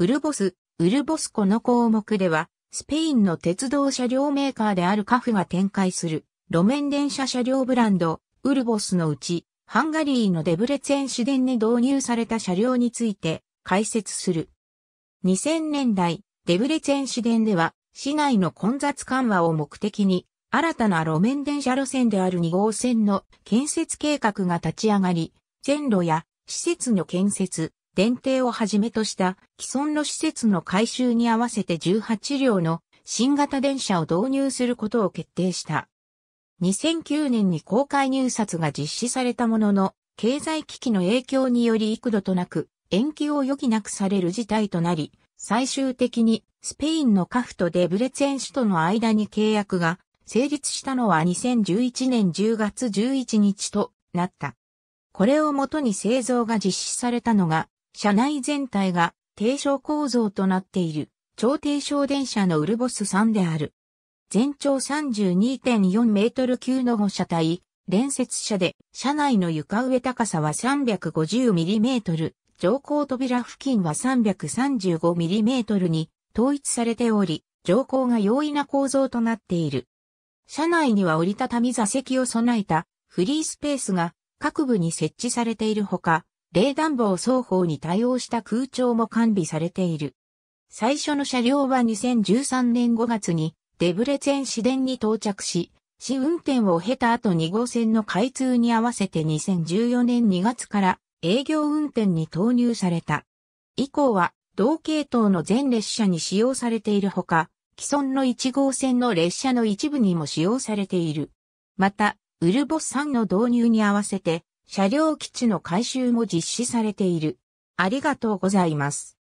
ウルボス、ウルボスコの項目では、スペインの鉄道車両メーカーであるカフが展開する路面電車車両ブランド、ウルボスのうち、ハンガリーのデブレツェン市電に導入された車両について解説する。2000年代、デブレツェン市電では、市内の混雑緩和を目的に、新たな路面電車路線である2号線の建設計画が立ち上がり、線路や施設の建設、電停をはじめとした既存の施設の改修に合わせて18両の新型電車を導入することを決定した。2009年に公開入札が実施されたものの、経済危機の影響により幾度となく延期を余儀なくされる事態となり、最終的にスペインのカフとデブレツェン市との間に契約が成立したのは2011年10月11日となった。これをもとに製造が実施されたのが車内全体が低床構造となっている超低床電車のウルボス3である。全長32.4メートル級の歩車体、連接車で、車内の床上高さは3 5 0トル、乗降扉付近は3 3 5トルに統一されており、乗降が容易な構造となっている。車内には折りたたみ座席を備えたフリースペースが各部に設置されているほか、冷暖房双方に対応した空調も完備されている。最初の車両は2013年5月にデブレツェン市電に到着し、市運転を経た後2号線の開通に合わせて2014年2月から営業運転に投入された。以降は同系統の全列車に使用されているほか、既存の1号線の列車の一部にも使用されている。また、ウルボス3の導入に合わせて、車両基地の改修も実施されている。ありがとうございます。